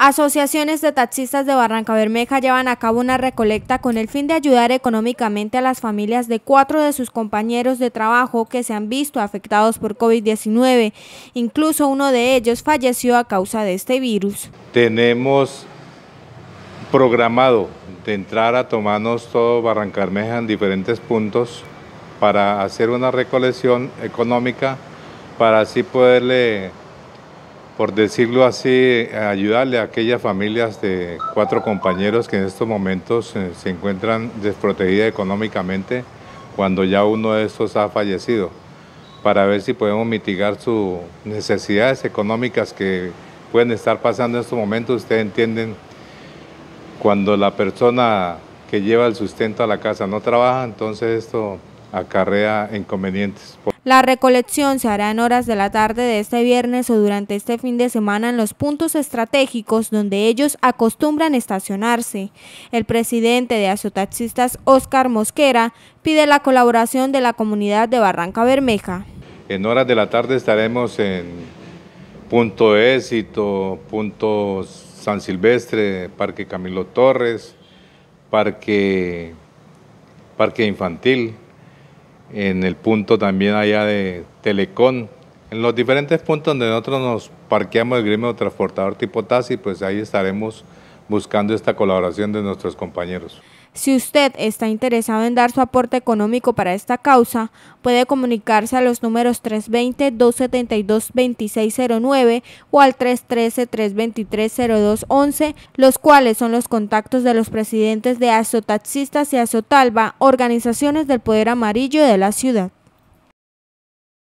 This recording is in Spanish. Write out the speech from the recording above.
Asociaciones de taxistas de Barranca Bermeja llevan a cabo una recolecta con el fin de ayudar económicamente a las familias de cuatro de sus compañeros de trabajo que se han visto afectados por COVID-19. Incluso uno de ellos falleció a causa de este virus. Tenemos programado de entrar a tomarnos todo Barranca Bermeja en diferentes puntos para hacer una recolección económica para así poderle por decirlo así, ayudarle a aquellas familias de cuatro compañeros que en estos momentos eh, se encuentran desprotegidas económicamente cuando ya uno de estos ha fallecido, para ver si podemos mitigar sus necesidades económicas que pueden estar pasando en estos momentos. Ustedes entienden, cuando la persona que lleva el sustento a la casa no trabaja, entonces esto acarrea inconvenientes. La recolección se hará en horas de la tarde de este viernes o durante este fin de semana en los puntos estratégicos donde ellos acostumbran estacionarse. El presidente de Azotaxistas, Óscar Mosquera, pide la colaboración de la comunidad de Barranca Bermeja. En horas de la tarde estaremos en Punto Éxito, Punto San Silvestre, Parque Camilo Torres, Parque, Parque Infantil, en el punto también allá de Telecom, en los diferentes puntos donde nosotros nos parqueamos el gremio transportador tipo taxi, pues ahí estaremos buscando esta colaboración de nuestros compañeros. Si usted está interesado en dar su aporte económico para esta causa, puede comunicarse a los números 320-272-2609 o al 313-323-0211, los cuales son los contactos de los presidentes de Azotaxistas y Azotalba, organizaciones del Poder Amarillo de la ciudad.